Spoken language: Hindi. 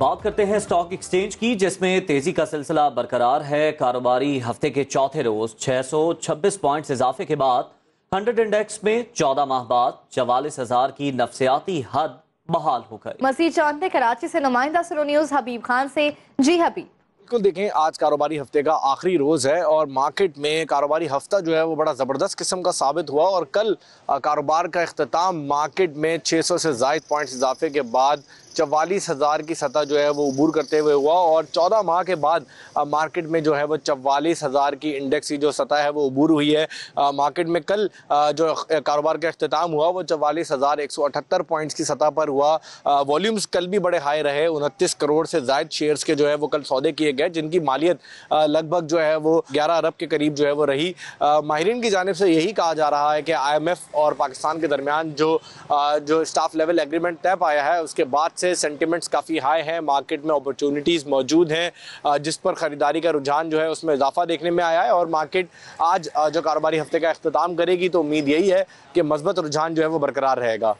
बात करते हैं स्टॉक एक्सचेंज की जिसमें तेजी का सिलसिला बरकरार है कारोबारी हफ्ते के चौथे रोज 626 पॉइंट्स इजाफे के बाद हंड्रेड इंडेक्स में 14 माह बाद चवालीस हजार की नफसियाती हद बहाल हो गई मसीह चांद ने कराची से नुमाइंदा सुनो न्यूज हबीब खान से जी हबीब बिल्कुल देखें आज कारोबारी हफ्ते का आखिरी रोज़ है और मार्केट में कारोबारी हफ्ता जो है वो बड़ा ज़बरदस्त किस्म का साबित हुआ और कल कारोबार का अख्ताम मार्केट में 600 से जायद पॉइंट्स इजाफे के बाद चवालीस हज़ार की सतह जो है वो उबूर करते हुए हुआ और चौदह माह के बाद मार्केट में जो है वो चवालीस हज़ार की इंडेक्स की जो सतह है वो उबूर हुई है आ, मार्केट में कल आ, जो कारोबार का अख्ताम हुआ वो चवालीस हज़ार एक सौ अठहत्तर पॉइंट्स की सतह पर हुआ वॉल्यूम्स कल भी बड़े हाई रहे उनतीस करोड़ से जायद शेयर्स के जो है वो कल सौदे किए गए जिनकी मालियत लगभग जो है वो ग्यारह अरब के करीब जो है वो रही माहरीन की जानब से यही कहा जा रहा है कि आई एम एफ और पाकिस्तान के दरमियान जो जो स्टाफ लेवल एग्रीमेंट तय पाया है उसके बाद से सेंटिमेंट्स काफ़ी हाई हैं मार्केट में अपॉर्चुनिटीज़ मौजूद हैं जिस पर ख़रीदारी का रुझान जो है उसमें इजाफा देखने में आया है और मार्केट आज जो कारोबारी हफ्ते का अख्ताम करेगी तो उम्मीद यही है कि मस्बत रुझान जो है वो बरकरार रहेगा